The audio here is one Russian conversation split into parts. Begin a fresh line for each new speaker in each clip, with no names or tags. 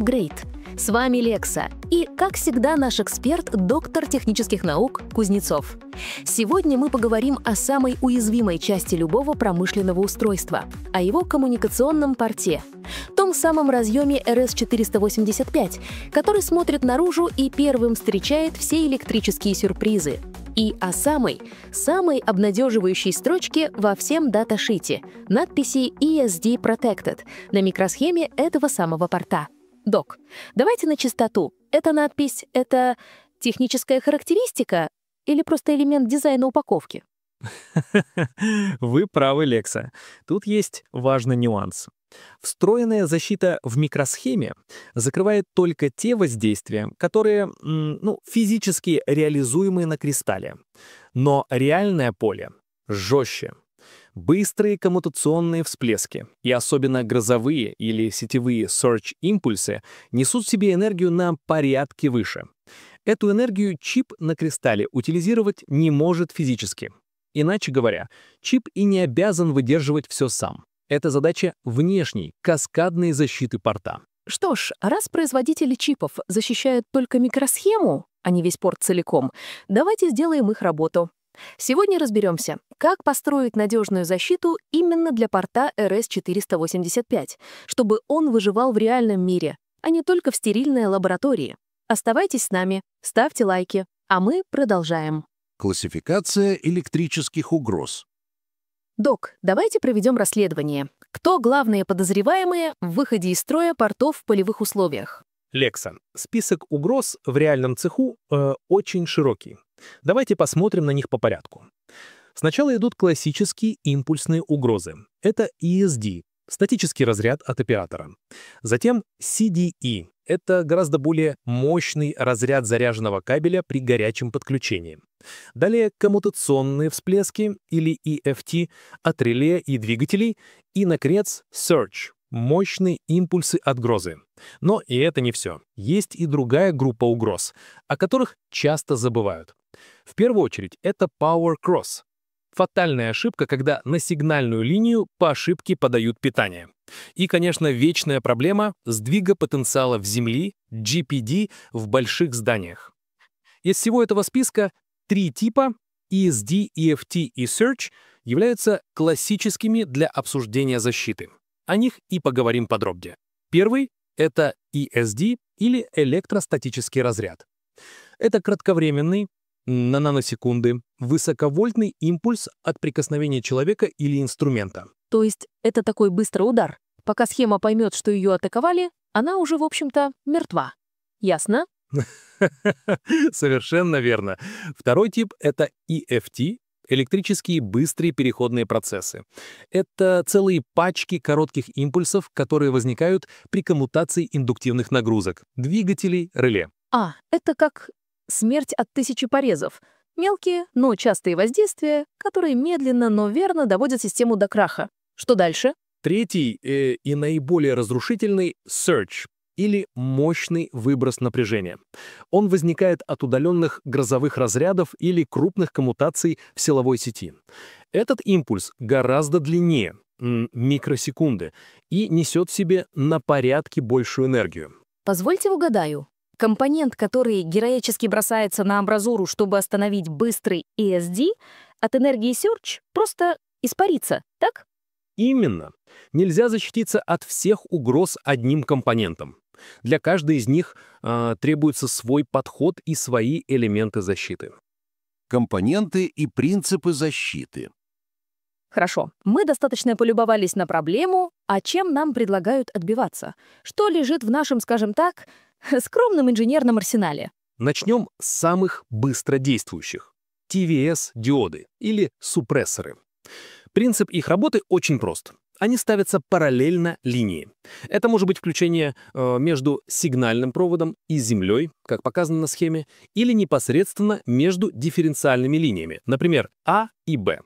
апгрейд. С вами Лекса и, как всегда, наш эксперт, доктор технических наук Кузнецов. Сегодня мы поговорим о самой уязвимой части любого промышленного устройства, о его коммуникационном порте, том самом разъеме RS-485, который смотрит наружу и первым встречает все электрические сюрпризы, и о самой, самой обнадеживающей строчке во всем даташите — надписи ESD Protected на микросхеме этого самого порта — Док, давайте на чистоту. Эта надпись — это техническая характеристика или просто элемент дизайна упаковки?
Вы правы, Лекса. Тут есть важный нюанс. Встроенная защита в микросхеме закрывает только те воздействия, которые ну, физически реализуемы на кристалле. Но реальное поле жестче быстрые коммутационные всплески и особенно грозовые или сетевые search-импульсы несут в себе энергию на порядке выше. Эту энергию чип на кристалле утилизировать не может физически. Иначе говоря, чип и не обязан выдерживать все сам. Это задача внешней, каскадной защиты порта.
Что ж, раз производители чипов защищают только микросхему, а не весь порт целиком, давайте сделаем их работу. Сегодня разберемся, как построить надежную защиту именно для порта RS-485, чтобы он выживал в реальном мире, а не только в стерильной лаборатории. Оставайтесь с нами, ставьте лайки, а мы продолжаем.
Классификация электрических угроз.
Док, давайте проведем расследование. Кто главные подозреваемые в выходе из строя портов в полевых условиях?
Лексон, список угроз в реальном цеху э, очень широкий. Давайте посмотрим на них по порядку. Сначала идут классические импульсные угрозы. Это ESD — статический разряд от оператора. Затем CDE — это гораздо более мощный разряд заряженного кабеля при горячем подключении. Далее коммутационные всплески или EFT от реле и двигателей. И, наконец, Search — мощные импульсы от грозы. Но и это не все. Есть и другая группа угроз, о которых часто забывают. В первую очередь, это Power Cross. Фатальная ошибка, когда на сигнальную линию по ошибке подают питание. И, конечно, вечная проблема сдвига потенциала в Земли, GPD, в больших зданиях. Из всего этого списка три типа ESD, EFT и Search являются классическими для обсуждения защиты. О них и поговорим подробнее. Первый — это ESD или электростатический разряд. Это кратковременный, на наносекунды высоковольтный импульс от прикосновения человека или инструмента.
То есть это такой быстрый удар. Пока схема поймет, что ее атаковали, она уже, в общем-то, мертва. Ясно?
Совершенно верно. Второй тип — это EFT, электрические быстрые переходные процессы. Это целые пачки коротких импульсов, которые возникают при коммутации индуктивных нагрузок, двигателей, реле.
А, это как смерть от тысячи порезов, мелкие, но частые воздействия, которые медленно, но верно доводят систему до краха. Что дальше?
Третий э, и наиболее разрушительный — search, или мощный выброс напряжения. Он возникает от удаленных грозовых разрядов или крупных коммутаций в силовой сети. Этот импульс гораздо длиннее, микросекунды, и несет в себе на порядке большую энергию.
Позвольте угадаю, Компонент, который героически бросается на амбразуру, чтобы остановить быстрый ESD, от энергии Search просто испарится, так?
Именно. Нельзя защититься от всех угроз одним компонентом. Для каждой из них э, требуется свой подход и свои элементы защиты. Компоненты и принципы защиты.
Хорошо, мы достаточно полюбовались на проблему, а чем нам предлагают отбиваться? Что лежит в нашем, скажем так, скромном инженерном арсенале.
Начнем с самых быстродействующих – TVS-диоды или супрессоры. Принцип их работы очень прост. Они ставятся параллельно линии. Это может быть включение э, между сигнальным проводом и землей, как показано на схеме, или непосредственно между дифференциальными линиями, например, А и Б.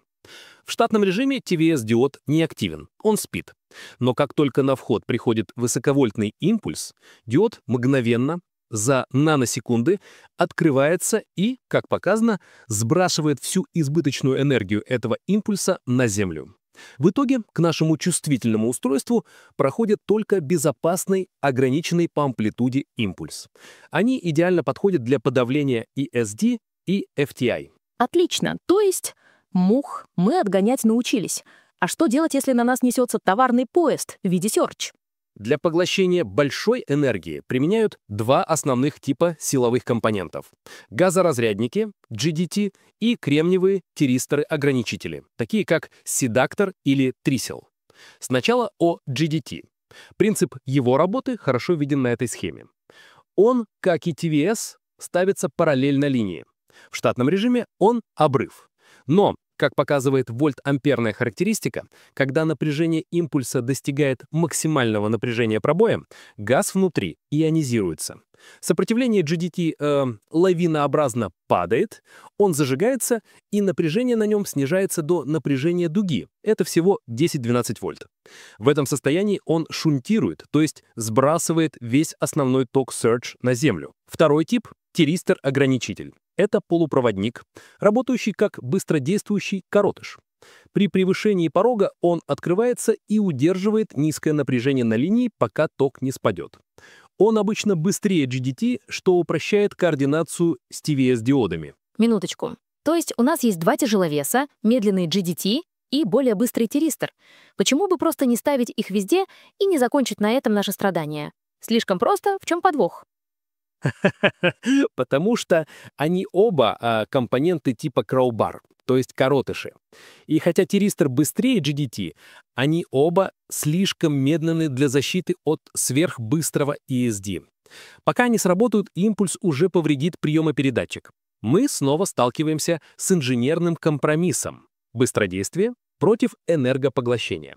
В штатном режиме TVS-диод не активен, он спит. Но как только на вход приходит высоковольтный импульс, диод мгновенно, за наносекунды, открывается и, как показано, сбрасывает всю избыточную энергию этого импульса на Землю. В итоге к нашему чувствительному устройству проходит только безопасный, ограниченный по амплитуде импульс. Они идеально подходят для подавления ESD и FTI. Отлично,
то есть мух мы отгонять научились — а что делать, если на нас несется товарный поезд в виде серч?
Для поглощения большой энергии применяют два основных типа силовых компонентов – газоразрядники, GDT, и кремниевые тиристоры-ограничители, такие как седактор или трисел. Сначала о GDT. Принцип его работы хорошо виден на этой схеме. Он, как и TVS, ставится параллельно линии. В штатном режиме он – обрыв. Но как показывает вольт-амперная характеристика, когда напряжение импульса достигает максимального напряжения пробоя, газ внутри ионизируется. Сопротивление GDT э, лавинообразно падает, он зажигается, и напряжение на нем снижается до напряжения дуги. Это всего 10-12 вольт. В этом состоянии он шунтирует, то есть сбрасывает весь основной ток Surge на землю. Второй тип — тиристор-ограничитель. Это полупроводник, работающий как быстродействующий коротыш. При превышении порога он открывается и удерживает низкое напряжение на линии, пока ток не спадет. Он обычно быстрее GDT, что упрощает координацию с TVS диодами.
Минуточку. То есть у нас есть два тяжеловеса, медленный GDT и более быстрый тиристор. Почему бы просто не ставить их везде и не закончить на этом наше страдание? Слишком просто, в чем подвох?
Потому что они оба а, компоненты типа краубар, то есть коротыши. И хотя Тиристер быстрее GDT, они оба слишком медленны для защиты от сверхбыстрого ESD. Пока они сработают, импульс уже повредит приемопередатчик. Мы снова сталкиваемся с инженерным компромиссом. Быстродействие против энергопоглощения.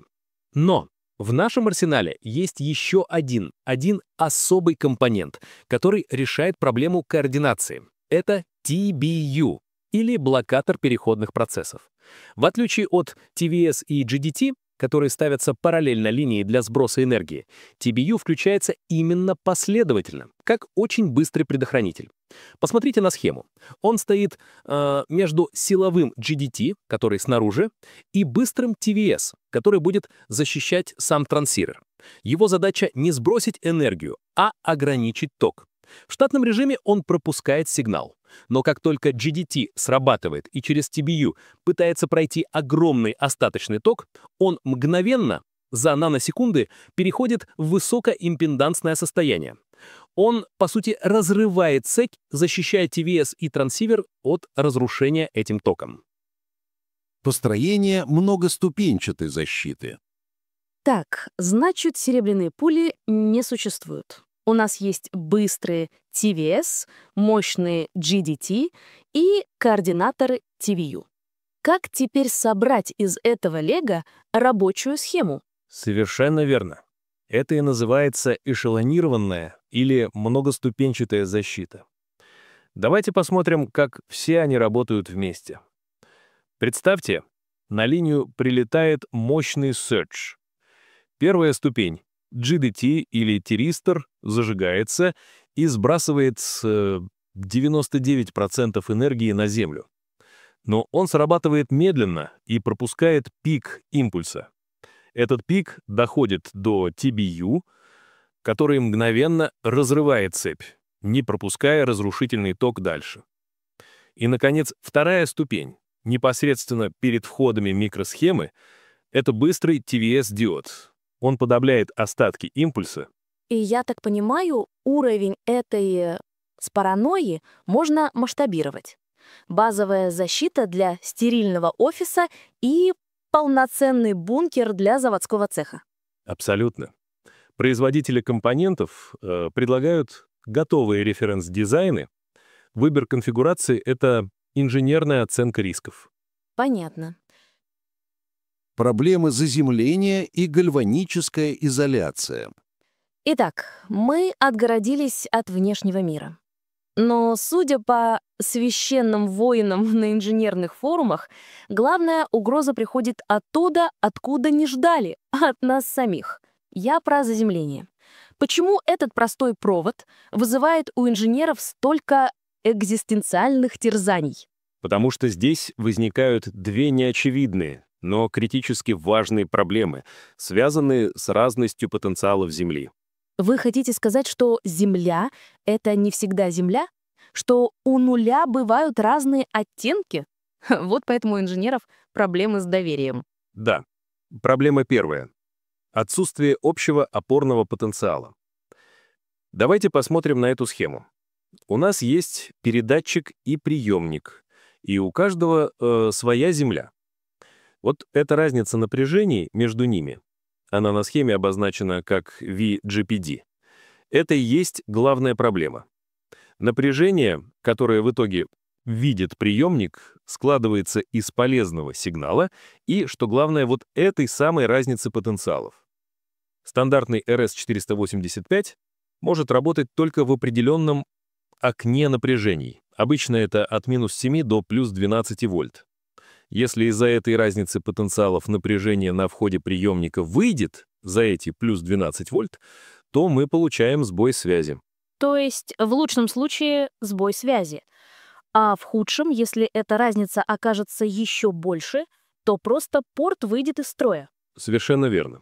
Но в нашем арсенале есть еще один, один особый компонент, который решает проблему координации. Это TBU, или блокатор переходных процессов. В отличие от TVS и GDT, которые ставятся параллельно линии для сброса энергии, TBU включается именно последовательно, как очень быстрый предохранитель. Посмотрите на схему. Он стоит э, между силовым GDT, который снаружи, и быстрым TVS, который будет защищать сам трансивер. Его задача не сбросить энергию, а ограничить ток. В штатном режиме он пропускает сигнал. Но как только GDT срабатывает и через TBU пытается пройти огромный остаточный ток, он мгновенно, за наносекунды, переходит в высокоимпедансное состояние. Он, по сути, разрывает цепь, защищая TVS и трансивер от разрушения этим током. Построение многоступенчатой защиты.
Так, значит, серебряные пули не существуют у нас есть быстрые TVS, мощные GDT и координаторы TVU. Как теперь собрать из этого лего рабочую схему?
Совершенно верно. Это и называется эшелонированная или многоступенчатая защита. Давайте посмотрим, как все они работают вместе. Представьте, на линию прилетает мощный сердж. Первая ступень GDT или тиристор зажигается и сбрасывает 99% э, энергии на Землю. Но он срабатывает медленно и пропускает пик импульса. Этот пик доходит до TBU, который мгновенно разрывает цепь, не пропуская разрушительный ток дальше. И, наконец, вторая ступень, непосредственно перед входами микросхемы, это быстрый TVS-диод, он подавляет остатки импульса.
И я так понимаю, уровень этой э, с паранойи можно масштабировать. Базовая защита для стерильного офиса и полноценный бункер для заводского цеха.
Абсолютно. Производители компонентов э, предлагают готовые референс-дизайны. Выбор конфигурации — это инженерная оценка рисков.
Понятно
проблемы заземления и гальваническая изоляция.
Итак, мы отгородились от внешнего мира. Но, судя по священным воинам на инженерных форумах, главная угроза приходит оттуда, откуда не ждали, от нас самих. Я про заземление. Почему этот простой провод вызывает у инженеров столько экзистенциальных терзаний?
Потому что здесь возникают две неочевидные, но критически важные проблемы, связанные с разностью потенциалов Земли.
Вы хотите сказать, что Земля — это не всегда Земля? Что у нуля бывают разные оттенки? Вот поэтому у инженеров проблемы с доверием.
Да. Проблема первая. Отсутствие общего опорного потенциала. Давайте посмотрим на эту схему. У нас есть передатчик и приемник, и у каждого э, своя земля. Вот эта разница напряжений между ними, она на схеме обозначена как VGPD, это и есть главная проблема. Напряжение, которое в итоге видит приемник, складывается из полезного сигнала и, что главное, вот этой самой разницы потенциалов. Стандартный RS-485 может работать только в определенном окне напряжений. Обычно это от минус 7 до плюс 12 вольт. Если из-за этой разницы потенциалов напряжение на входе приемника выйдет за эти плюс 12 вольт, то мы получаем сбой связи.
То есть в лучшем случае сбой связи. А в худшем, если эта разница окажется еще больше, то просто порт выйдет из строя.
Совершенно верно.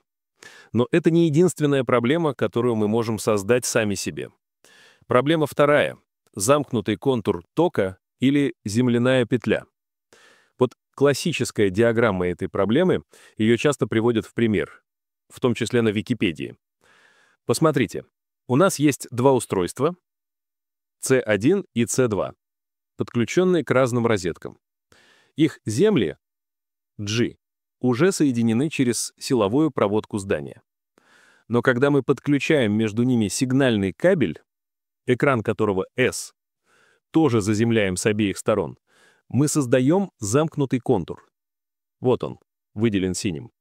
Но это не единственная проблема, которую мы можем создать сами себе. Проблема вторая — замкнутый контур тока или земляная петля — Классическая диаграмма этой проблемы, ее часто приводят в пример, в том числе на Википедии. Посмотрите, у нас есть два устройства, C1 и C2, подключенные к разным розеткам. Их земли, G, уже соединены через силовую проводку здания. Но когда мы подключаем между ними сигнальный кабель, экран которого S, тоже заземляем с обеих сторон, мы создаем замкнутый контур. Вот он, выделен синим.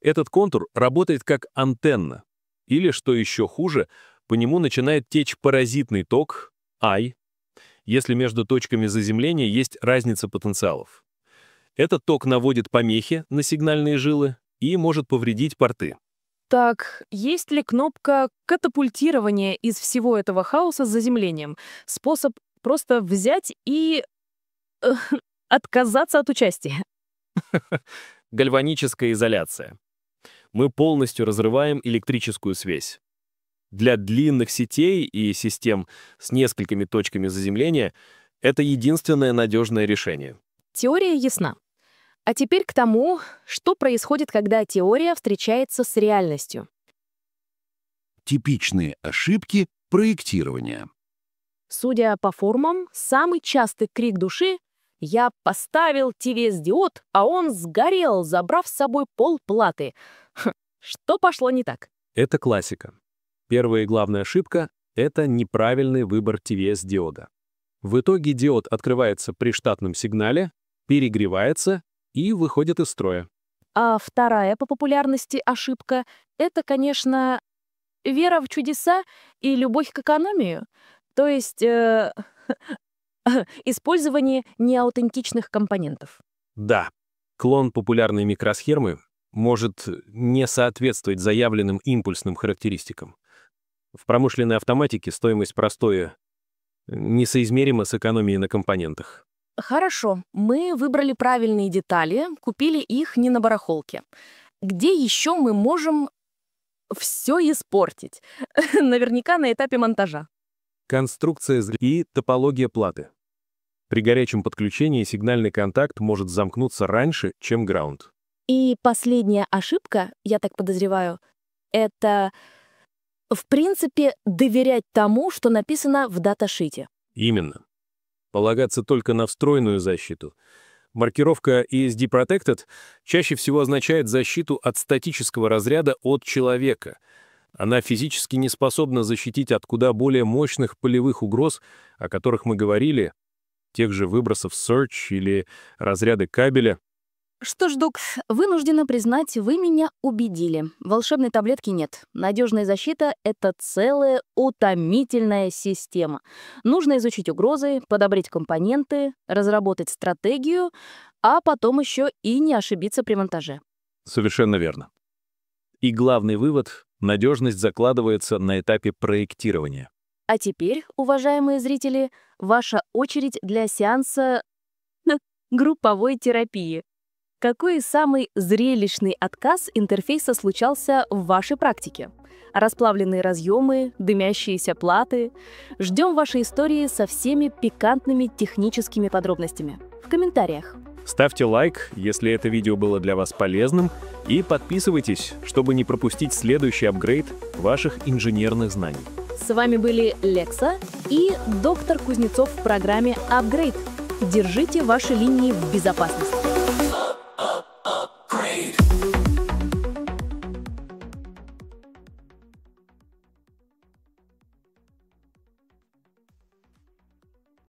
Этот контур работает как антенна, или, что еще хуже, по нему начинает течь паразитный ток, I, если между точками заземления есть разница потенциалов. Этот ток наводит помехи на сигнальные жилы и может повредить порты.
Так, есть ли кнопка катапультирования из всего этого хаоса с заземлением? Способ просто взять и Э, отказаться от участия.
Гальваническая изоляция. Мы полностью разрываем электрическую связь. Для длинных сетей и систем с несколькими точками заземления это единственное надежное решение.
Теория ясна. А теперь к тому, что происходит, когда теория встречается с реальностью.
Типичные ошибки проектирования.
Судя по формам, самый частый крик души я поставил TVS-диод, а он сгорел, забрав с собой полплаты. Хм, что пошло не так?
Это классика. Первая и главная ошибка — это неправильный выбор TVS-диода. В итоге диод открывается при штатном сигнале, перегревается и выходит из строя.
А вторая по популярности ошибка — это, конечно, вера в чудеса и любовь к экономии. То есть э, Использование неаутентичных компонентов.
Да, клон популярной микросхемы может не соответствовать заявленным импульсным характеристикам. В промышленной автоматике стоимость простоя несоизмерима с экономией на компонентах.
Хорошо, мы выбрали правильные детали, купили их не на барахолке. Где еще мы можем все испортить? Наверняка на этапе монтажа.
Конструкция и топология платы. При горячем подключении сигнальный контакт может замкнуться раньше, чем граунд.
И последняя ошибка, я так подозреваю, это, в принципе, доверять тому, что написано в даташите.
Именно. Полагаться только на встроенную защиту. Маркировка ESD Protected чаще всего означает защиту от статического разряда от человека. Она физически не способна защитить от куда более мощных полевых угроз, о которых мы говорили, тех же выбросов Search или разряды кабеля.
Что ж, док, вынуждена признать, вы меня убедили. Волшебной таблетки нет. Надежная защита — это целая утомительная система. Нужно изучить угрозы, подобрать компоненты, разработать стратегию, а потом еще и не ошибиться при монтаже.
Совершенно верно. И главный вывод — надежность закладывается на этапе проектирования.
А теперь, уважаемые зрители, ваша очередь для сеанса групповой терапии. Какой самый зрелищный отказ интерфейса случался в вашей практике? Расплавленные разъемы, дымящиеся платы. Ждем вашей истории со всеми пикантными техническими подробностями. В комментариях.
Ставьте лайк, если это видео было для вас полезным, и подписывайтесь, чтобы не пропустить следующий апгрейд ваших инженерных знаний.
С вами были Лекса и доктор Кузнецов в программе Upgrade. Держите ваши линии в безопасности.